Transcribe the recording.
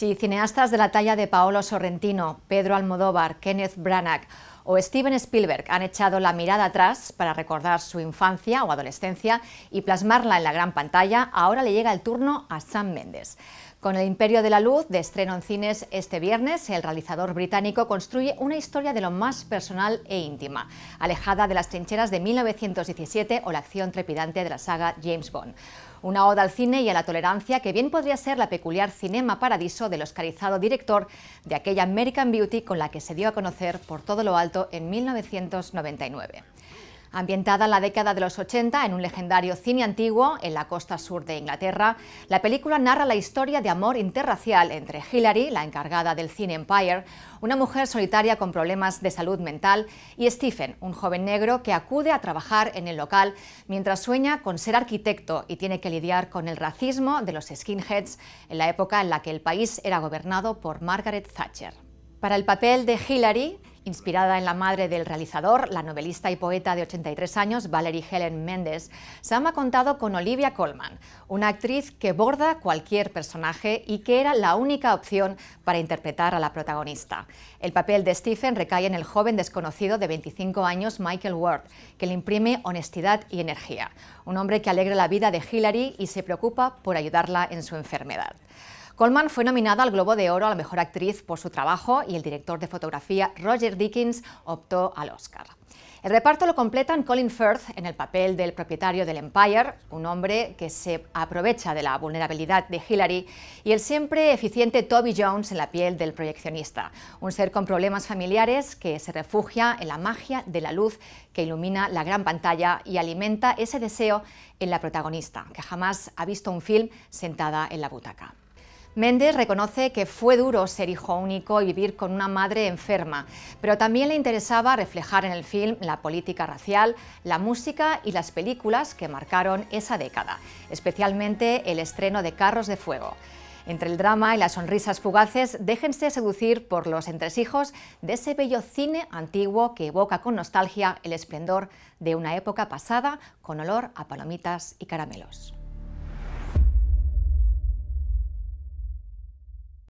Si cineastas de la talla de Paolo Sorrentino, Pedro Almodóvar, Kenneth Branagh o Steven Spielberg han echado la mirada atrás para recordar su infancia o adolescencia y plasmarla en la gran pantalla, ahora le llega el turno a Sam Mendes. Con El Imperio de la Luz, de estreno en cines este viernes, el realizador británico construye una historia de lo más personal e íntima, alejada de las trincheras de 1917 o la acción trepidante de la saga James Bond. Una oda al cine y a la tolerancia que bien podría ser la peculiar Cinema Paradiso del oscarizado director de aquella American Beauty con la que se dio a conocer por todo lo alto en 1999. Ambientada en la década de los 80 en un legendario cine antiguo en la costa sur de Inglaterra, la película narra la historia de amor interracial entre Hillary, la encargada del cine Empire, una mujer solitaria con problemas de salud mental, y Stephen, un joven negro que acude a trabajar en el local mientras sueña con ser arquitecto y tiene que lidiar con el racismo de los skinheads en la época en la que el país era gobernado por Margaret Thatcher. Para el papel de Hillary, Inspirada en la madre del realizador, la novelista y poeta de 83 años, Valerie Helen Méndez, Sam ha contado con Olivia Colman, una actriz que borda cualquier personaje y que era la única opción para interpretar a la protagonista. El papel de Stephen recae en el joven desconocido de 25 años, Michael Ward, que le imprime honestidad y energía. Un hombre que alegra la vida de Hillary y se preocupa por ayudarla en su enfermedad. Coleman fue nominada al Globo de Oro a la Mejor Actriz por su trabajo y el director de fotografía Roger Dickens optó al Oscar. El reparto lo completan Colin Firth en el papel del propietario del Empire, un hombre que se aprovecha de la vulnerabilidad de Hillary, y el siempre eficiente Toby Jones en la piel del proyeccionista, un ser con problemas familiares que se refugia en la magia de la luz que ilumina la gran pantalla y alimenta ese deseo en la protagonista, que jamás ha visto un film sentada en la butaca. Méndez reconoce que fue duro ser hijo único y vivir con una madre enferma, pero también le interesaba reflejar en el film la política racial, la música y las películas que marcaron esa década, especialmente el estreno de Carros de Fuego. Entre el drama y las sonrisas fugaces, déjense seducir por los entresijos de ese bello cine antiguo que evoca con nostalgia el esplendor de una época pasada con olor a palomitas y caramelos.